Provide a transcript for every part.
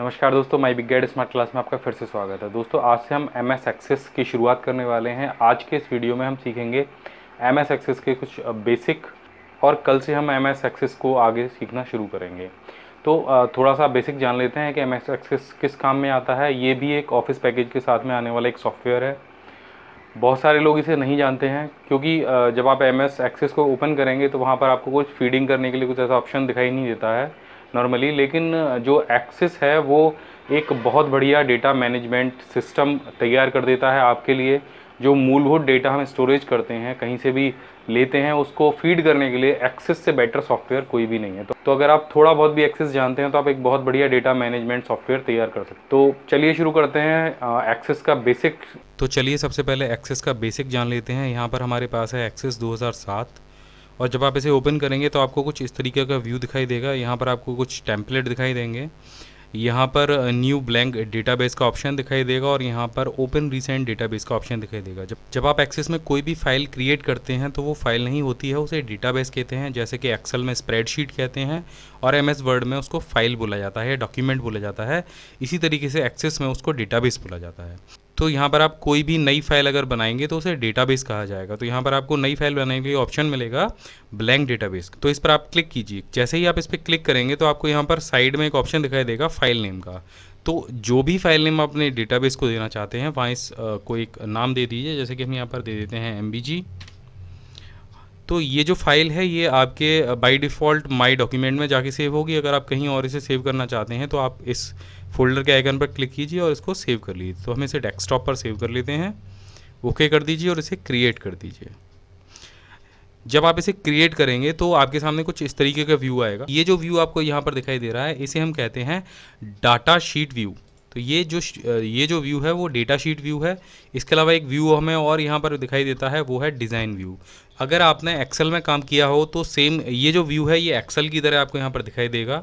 नमस्कार दोस्तों my big guide smart class में आपका फिर से स्वागत है दोस्तों आज से हम एम एस एक्सेस की शुरुआत करने वाले हैं आज के इस वीडियो में हम सीखेंगे एम एस एक्सेस के कुछ बेसिक और कल से हम एम एस एक्सेस को आगे सीखना शुरू करेंगे तो थोड़ा सा बेसिक जान लेते हैं कि एम एस एक्सेस किस काम में आता है ये भी एक ऑफिस पैकेज के साथ में आने वाला एक सॉफ्टवेयर है बहुत सारे लोग इसे नहीं जानते हैं क्योंकि जब आप एम एस एक्सेस को ओपन करेंगे तो वहाँ पर आपको कुछ फीडिंग करने के लिए कुछ ऐसा ऑप्शन दिखाई नहीं देता है नॉर्मली लेकिन जो एक्सिस है वो एक बहुत बढ़िया डेटा मैनेजमेंट सिस्टम तैयार कर देता है आपके लिए जो मूलभूत डेटा हम स्टोरेज करते हैं कहीं से भी लेते हैं उसको फीड करने के लिए एक्सेस से बेटर सॉफ्टवेयर कोई भी नहीं है तो, तो अगर आप थोड़ा बहुत भी एक्सेस जानते हैं तो आप एक बहुत बढ़िया डेटा मैनेजमेंट सॉफ्टवेयर तैयार कर सकते हैं तो चलिए शुरू करते हैं एक्सेस का बेसिक तो चलिए सबसे पहले एक्सेस का बेसिक जान लेते हैं यहाँ पर हमारे पास है एक्सेस दो और जब आप इसे ओपन करेंगे तो आपको कुछ इस तरीके का व्यू दिखाई देगा यहाँ पर आपको कुछ टेम्पलेट दिखाई देंगे यहाँ पर न्यू ब्लैंक डेटाबेस का ऑप्शन दिखाई देगा और यहाँ पर ओपन रिसेंट डेटाबेस का ऑप्शन दिखाई देगा जब जब आप एक्सेस में कोई भी फाइल क्रिएट करते हैं तो वो फाइल नहीं होती है उसे डेटाबेस कहते हैं जैसे कि एक्सेल में स्प्रेडशीट कहते हैं और एम एस वर्ड में उसको फाइल बोला जाता है डॉक्यूमेंट बोला जाता है इसी तरीके से एक्सेस में उसको डेटाबेस बोला जाता है तो यहाँ पर आप कोई भी नई फाइल अगर बनाएंगे तो उसे डेटाबेस कहा जाएगा तो यहाँ पर आपको नई फाइल बनाने के लिए ऑप्शन मिलेगा ब्लैंक डेटाबेस तो इस पर आप क्लिक कीजिए जैसे ही आप इस पर क्लिक करेंगे तो आपको यहाँ पर साइड में एक ऑप्शन दिखाई देगा फाइल नेम का तो जो भी फाइल नेम आप अपने डेटाबेस को देना चाहते हैं वहाँ इस को एक नाम दे दीजिए जैसे कि हम यहाँ पर दे देते हैं एम तो ये जो फाइल है ये आपके बाय डिफ़ॉल्ट माई डॉक्यूमेंट में जाके सेव होगी अगर आप कहीं और इसे सेव करना चाहते हैं तो आप इस फोल्डर के आइकन पर क्लिक कीजिए और इसको सेव कर लीजिए तो हम इसे डेस्कटॉप पर सेव कर लेते हैं ओके कर दीजिए और इसे क्रिएट कर दीजिए जब आप इसे क्रिएट करेंगे तो आपके सामने कुछ इस तरीके का व्यू आएगा ये जो व्यू आपको यहाँ पर दिखाई दे रहा है इसे हम कहते हैं डाटा शीट व्यू तो ये जो ये जो व्यू है वो डेटा शीट व्यू है इसके अलावा एक व्यू हमें और यहाँ पर दिखाई देता है वो है डिज़ाइन व्यू अगर आपने एक्सेल में काम किया हो तो सेम ये जो व्यू है ये एक्सेल की तरह आपको यहाँ पर दिखाई देगा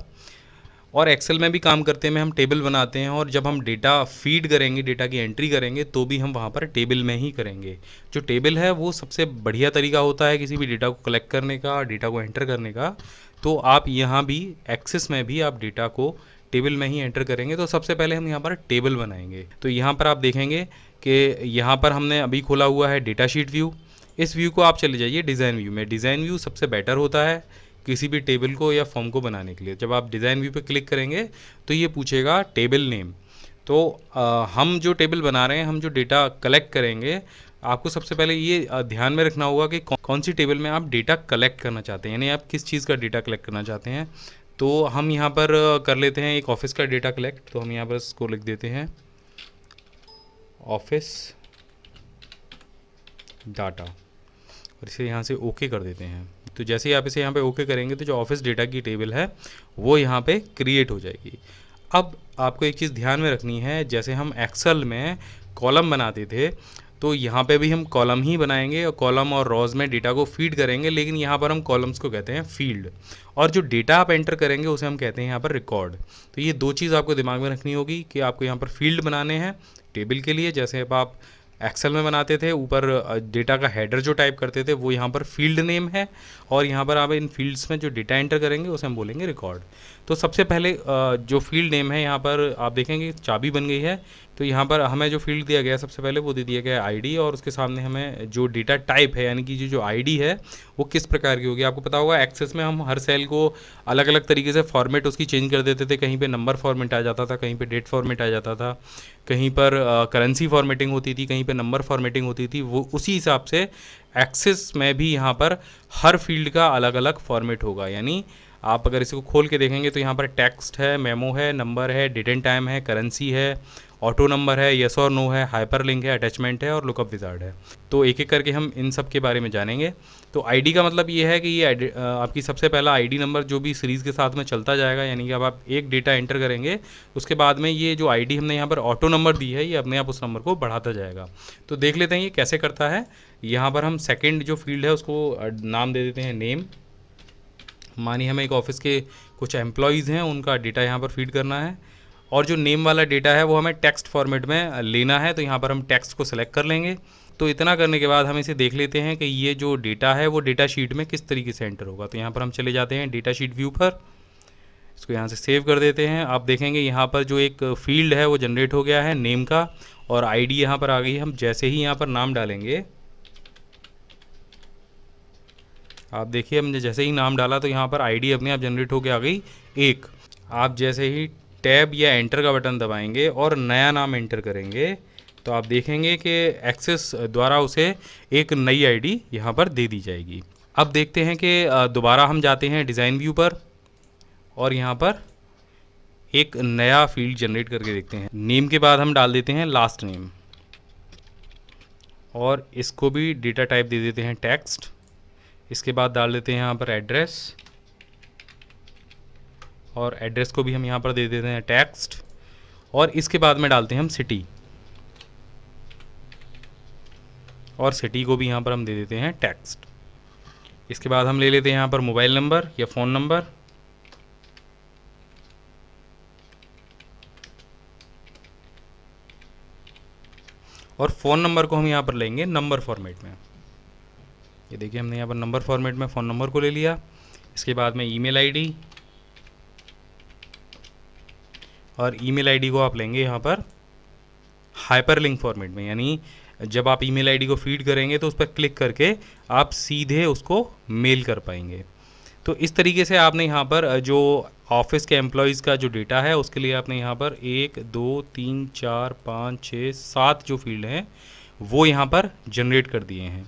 और एक्सेल में भी काम करते में हम टेबल बनाते हैं और जब हम डेटा फीड करेंगे डेटा की एंट्री करेंगे तो भी हम वहाँ पर टेबल में ही करेंगे जो टेबल है वो सबसे बढ़िया तरीका होता है किसी भी डेटा को कलेक्ट करने का डेटा को एंटर करने का तो आप यहाँ भी एक्सेस में भी आप डेटा को टेबल में ही एंटर करेंगे तो सबसे पहले हम यहाँ पर टेबल बनाएंगे तो यहाँ पर आप देखेंगे कि यहाँ पर हमने अभी खोला हुआ है डेटा शीट व्यू इस व्यू को आप चले जाइए डिज़ाइन व्यू में डिज़ाइन व्यू सबसे बेटर होता है किसी भी टेबल को या फॉर्म को बनाने के लिए जब आप डिज़ाइन व्यू पे क्लिक करेंगे तो ये पूछेगा टेबल नेम तो आ, हम जो टेबल बना रहे हैं हम जो डेटा कलेक्ट करेंगे आपको सबसे पहले ये ध्यान में रखना होगा कि कौन सी टेबल में आप डेटा कलेक्ट करना चाहते हैं यानी आप किस चीज़ का डेटा कलेक्ट करना चाहते हैं तो हम यहाँ पर कर लेते हैं एक ऑफिस का डेटा कलेक्ट तो हम यहाँ पर इसको लिख देते हैं ऑफिस डाटा और इसे यहाँ से ओके कर देते हैं तो जैसे ही आप इसे यहाँ पे ओके करेंगे तो जो ऑफिस डेटा की टेबल है वो यहाँ पे क्रिएट हो जाएगी अब आपको एक चीज़ ध्यान में रखनी है जैसे हम एक्सल में कॉलम बनाते थे तो यहाँ पे भी हम कॉलम ही बनाएंगे और कॉलम और रॉज में डेटा को फीड करेंगे लेकिन यहाँ पर हम कॉलम्स को कहते हैं फील्ड और जो डेटा आप एंटर करेंगे उसे हम कहते हैं यहाँ पर रिकॉर्ड तो ये दो चीज़ आपको दिमाग में रखनी होगी कि आपको यहाँ पर फील्ड बनाने हैं टेबल के लिए जैसे अब आप एक्सेल में बनाते थे ऊपर डेटा का हेडर जो टाइप करते थे वो यहाँ पर फील्ड नेम है और यहाँ पर आप इन फील्ड्स में जो डेटा एंटर करेंगे उसे हम बोलेंगे रिकॉर्ड तो सबसे पहले जो फील्ड नेम है यहाँ पर आप देखेंगे चाबी बन गई है तो यहाँ पर हमें जो फील्ड दिया गया सबसे पहले वो दे दिया गया आईडी और उसके सामने हमें जो डेटा टाइप है यानी कि जो जो आईडी है वो किस प्रकार की होगी आपको पता होगा एक्सेस में हम हर सेल को अलग अलग तरीके से फॉर्मेट उसकी चेंज कर देते थे कहीं पे नंबर फॉर्मेट आ जाता था कहीं पे डेट फॉर्मेट आ जाता था कहीं पर करेंसी फॉर्मेटिंग होती थी कहीं पर नंबर फॉर्मेटिंग होती थी वो उसी हिसाब से एक्सेस में भी यहाँ पर हर फील्ड का अलग अलग फॉर्मेट होगा यानी आप अगर इसको खोल के देखेंगे तो यहाँ पर टेक्स्ट है मेमो है नंबर है डेट एंड टाइम है करेंसी है ऑटो नंबर है यस और नो है हाइपर लिंक है अटैचमेंट है और लुकअप विजार्ड है तो एक एक करके हम इन सब के बारे में जानेंगे तो आईडी का मतलब ये है कि ये आपकी सबसे पहला आईडी नंबर जो भी सीरीज़ के साथ में चलता जाएगा यानी कि अब आप एक डेटा एंटर करेंगे उसके बाद में ये जो आईडी हमने यहाँ पर ऑटो नंबर दी है ये अपने आप उस नंबर को बढ़ाता जाएगा तो देख लेते हैं ये कैसे करता है यहाँ पर हम सेकेंड जो फील्ड है उसको नाम दे देते हैं नेम मानिए हमें एक ऑफिस के कुछ एम्प्लॉयज़ हैं उनका डेटा यहाँ पर फीड करना है और जो नेम वाला डेटा है वो हमें टेक्स्ट फॉर्मेट में लेना है तो यहाँ पर हम टेक्स्ट को सिलेक्ट कर लेंगे तो इतना करने के बाद हम इसे देख लेते हैं कि ये जो डेटा है वो डेटा शीट में किस तरीके से एंटर होगा तो यहाँ पर हम चले जाते हैं डेटा शीट व्यू पर इसको यहाँ से सेव कर देते हैं आप देखेंगे यहाँ पर जो एक फील्ड है वो जनरेट हो गया है नेम का और आईडी यहाँ पर आ गई हम जैसे ही यहाँ पर नाम डालेंगे आप देखिए हमने जैसे ही नाम डाला तो यहाँ पर आईडी अपने आप जनरेट होकर आ गई एक आप जैसे ही टैब या एंटर का बटन दबाएंगे और नया नाम एंटर करेंगे तो आप देखेंगे कि एक्सेस द्वारा उसे एक नई आईडी यहाँ पर दे दी जाएगी अब देखते हैं कि दोबारा हम जाते हैं डिज़ाइन व्यू पर और यहाँ पर एक नया फील्ड जनरेट करके देखते हैं नेम के बाद हम डाल देते हैं लास्ट नेम और इसको भी डेटा टाइप दे देते हैं टेक्स्ट इसके बाद डाल देते हैं यहाँ पर एड्रेस और एड्रेस को भी हम यहाँ पर दे देते हैं टेक्स्ट और इसके बाद में डालते हैं हम सिटी और सिटी को भी यहाँ पर हम दे देते हैं टेक्स्ट इसके बाद हम ले लेते हैं यहाँ पर मोबाइल नंबर या फ़ोन नंबर और फ़ोन नंबर को हम यहाँ पर लेंगे नंबर फॉर्मेट में ये देखिए हमने यहाँ पर नंबर फॉर्मेट में फ़ोन नंबर को ले लिया इसके बाद में ईमेल आईडी और ईमेल आईडी को आप लेंगे यहाँ पर हाइपरलिंक फॉर्मेट में यानी जब आप ईमेल आईडी को फीड करेंगे तो उस पर क्लिक करके आप सीधे उसको मेल कर पाएंगे तो इस तरीके से आपने यहाँ पर जो ऑफिस के एम्प्लॉयज़ का जो डेटा है उसके लिए आपने यहाँ पर एक दो तीन चार पाँच छः सात जो फील्ड हैं वो यहाँ पर जनरेट कर दिए हैं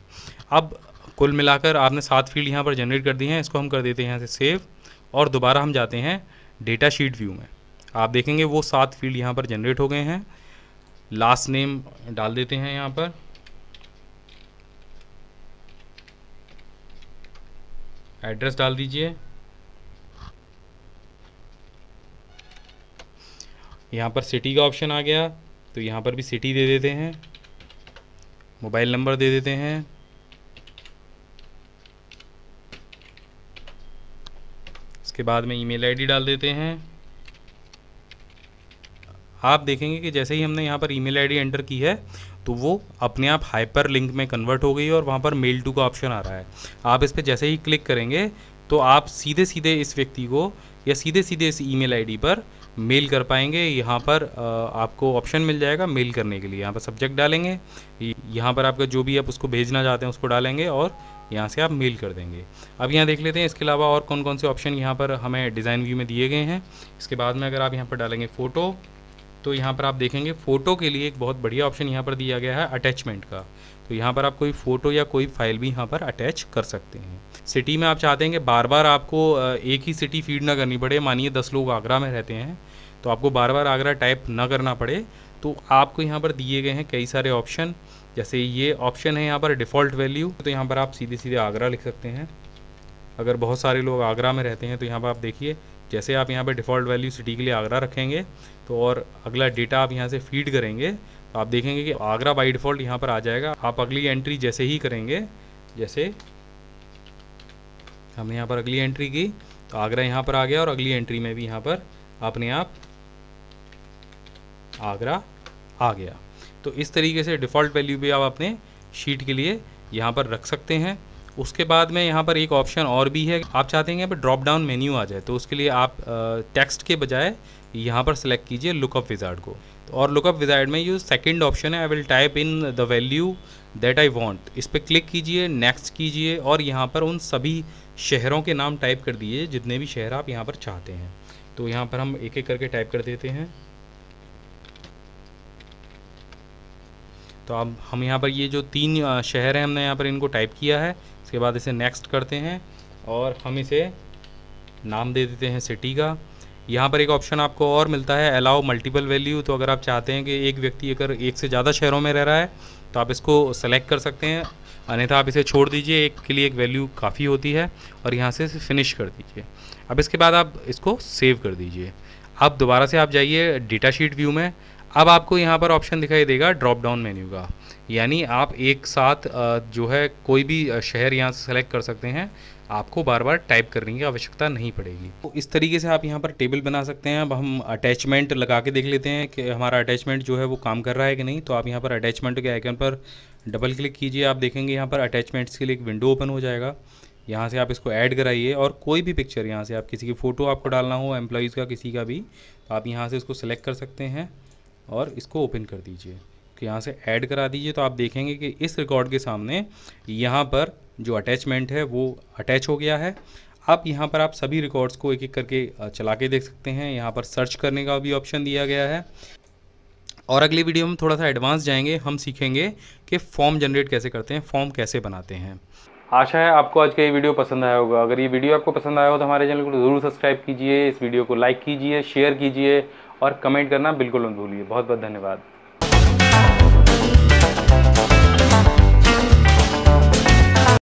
अब कुल मिलाकर आपने सात फील्ड यहाँ पर जनरेट कर दी हैं इसको हम कर देते हैं यहाँ से सेव और दोबारा हम जाते हैं डेटा शीट व्यू में आप देखेंगे वो सात फील्ड यहाँ पर जनरेट हो गए हैं लास्ट नेम डाल देते हैं यहाँ पर एड्रेस डाल दीजिए यहाँ पर सिटी का ऑप्शन आ गया तो यहाँ पर भी सिटी दे देते हैं मोबाइल नंबर दे देते हैं इसके बाद में ईमेल आईडी डाल देते हैं आप देखेंगे कि जैसे ही हमने यहाँ पर ईमेल आईडी एंटर की है तो वो अपने आप हाइपर लिंक में कन्वर्ट हो गई और वहाँ पर मेल टू का ऑप्शन आ रहा है आप इस पर जैसे ही क्लिक करेंगे तो आप सीधे सीधे इस व्यक्ति को या सीधे सीधे इस ईमेल आईडी पर मेल कर पाएंगे यहाँ पर आपको ऑप्शन मिल जाएगा मेल करने के लिए यहाँ पर सब्जेक्ट डालेंगे यहाँ पर आपका जो भी आप उसको भेजना चाहते हैं उसको डालेंगे और यहाँ से आप मेल कर देंगे अब यहाँ देख लेते हैं इसके अलावा और कौन कौन से ऑप्शन यहाँ पर हमें डिज़ाइन व्यू में दिए गए हैं इसके बाद में अगर आप यहाँ पर डालेंगे फ़ोटो तो यहाँ पर आप देखेंगे फ़ोटो के लिए एक बहुत बढ़िया ऑप्शन यहाँ पर दिया गया है अटैचमेंट का तो यहाँ पर आप कोई फ़ोटो या कोई फाइल भी यहाँ पर अटैच कर सकते हैं सिटी में आप चाहते हैं कि बार बार आपको एक ही सिटी फीड ना करनी पड़े मानिए दस लोग आगरा में रहते हैं तो आपको बार बार आगरा टाइप ना करना पड़े तो आपको यहाँ पर दिए गए हैं कई सारे ऑप्शन जैसे ये ऑप्शन है यहाँ पर डिफ़ॉल्ट वैल्यू तो यहाँ पर आप सीधे सीधे आगरा लिख सकते हैं अगर बहुत सारे लोग आगरा में रहते हैं तो यहाँ पर आप देखिए जैसे आप यहाँ पर डिफ़ॉल्ट वैल्यू सिटी के लिए आगरा रखेंगे तो और अगला डेटा आप यहाँ से फीड करेंगे तो आप देखेंगे कि आगरा बाई डिफ़ॉल्ट यहाँ पर आ जाएगा आप अगली एंट्री जैसे ही करेंगे जैसे हमने यहाँ पर अगली एंट्री की तो आगरा यहाँ पर आ गया और अगली एंट्री में भी यहाँ पर अपने आप आगरा आ गया तो इस तरीके से डिफ़ॉल्ट वैल्यू भी आप अपने शीट के लिए यहाँ पर रख सकते हैं उसके बाद में यहाँ पर एक ऑप्शन और भी है आप चाहते हैं यहाँ पर ड्रॉप डाउन मेन्यू आ जाए तो उसके लिए आप टेक्स्ट के बजाय यहाँ पर सेलेक्ट कीजिए लुकअप विजार्ड को और लुकअप विजार्ड में ये सेकंड ऑप्शन है I will type in the value that I want इस पर क्लिक कीजिए नेक्स्ट कीजिए और यहाँ पर उन सभी शहरों के नाम टाइप कर दीजिए जितने भी शहर आप यहाँ पर चाहते हैं तो यहाँ पर हम एक एक करके टाइप कर देते हैं तो अब हम यहाँ पर ये जो तीन शहर हैं हमने यहाँ पर इनको टाइप किया है उसके बाद इसे नेक्स्ट करते हैं और हम इसे नाम दे देते हैं सिटी का यहाँ पर एक ऑप्शन आपको और मिलता है अलाउ मल्टीपल वैल्यू तो अगर आप चाहते हैं कि एक व्यक्ति अगर एक से ज़्यादा शहरों में रह रहा है तो आप इसको सेलेक्ट कर सकते हैं अन्यथा आप इसे छोड़ दीजिए एक के लिए एक वैल्यू काफ़ी होती है और यहाँ से फिनिश कर दीजिए अब इसके बाद आप इसको सेव कर दीजिए अब दोबारा से आप जाइए डेटा शीट व्यू में अब आपको यहाँ पर ऑप्शन दिखाई देगा ड्रॉप डाउन मेन्यू का यानी आप एक साथ जो है कोई भी शहर यहाँ से सेलेक्ट कर सकते हैं आपको बार बार टाइप करने की आवश्यकता नहीं पड़ेगी तो इस तरीके से आप यहाँ पर टेबल बना सकते हैं अब हम अटैचमेंट लगा के देख लेते हैं कि हमारा अटैचमेंट जो है वो काम कर रहा है कि नहीं तो आप यहाँ पर अटैचमेंट के आइकन पर डबल क्लिक कीजिए आप देखेंगे यहाँ पर अटैचमेंट्स के लिए एक विंडो ओपन हो जाएगा यहाँ से आप इसको ऐड कराइए और कोई भी पिक्चर यहाँ से आप किसी की फ़ोटो आपको डालना हो एम्प्लॉयज़ का किसी का भी तो आप यहाँ से इसको सेलेक्ट कर सकते हैं और इसको ओपन कर दीजिए तो यहाँ से ऐड करा दीजिए तो आप देखेंगे कि इस रिकॉर्ड के सामने यहाँ पर जो अटैचमेंट है वो अटैच हो गया है अब यहाँ पर आप सभी रिकॉर्ड्स को एक एक करके चला के देख सकते हैं यहाँ पर सर्च करने का भी ऑप्शन दिया गया है और अगले वीडियो में थोड़ा सा एडवांस जाएंगे हम सीखेंगे कि फॉर्म जनरेट कैसे करते हैं फॉर्म कैसे बनाते हैं आशा है आपको आज का ये वीडियो पसंद आया होगा अगर ये वीडियो आपको पसंद आया हो तो हमारे चैनल को ज़रूर सब्सक्राइब कीजिए इस वीडियो को लाइक कीजिए शेयर कीजिए और कमेंट करना बिल्कुल मत भूलिए बहुत बहुत धन्यवाद